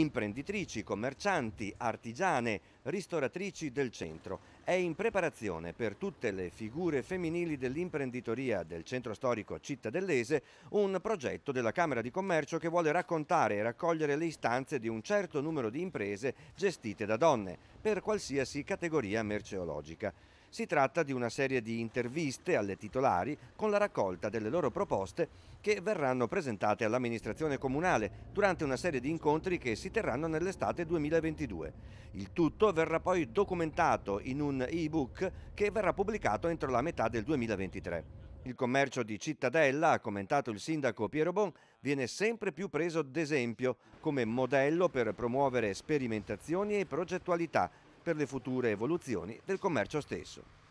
imprenditrici, commercianti, artigiane, ristoratrici del centro. È in preparazione per tutte le figure femminili dell'imprenditoria del centro storico cittadellese un progetto della Camera di Commercio che vuole raccontare e raccogliere le istanze di un certo numero di imprese gestite da donne per qualsiasi categoria merceologica. Si tratta di una serie di interviste alle titolari con la raccolta delle loro proposte che verranno presentate all'amministrazione comunale durante una serie di incontri che si terranno nell'estate 2022. Il tutto verrà poi documentato in un e-book che verrà pubblicato entro la metà del 2023. Il commercio di Cittadella, ha commentato il sindaco Piero Bon, viene sempre più preso d'esempio come modello per promuovere sperimentazioni e progettualità per le future evoluzioni del commercio stesso.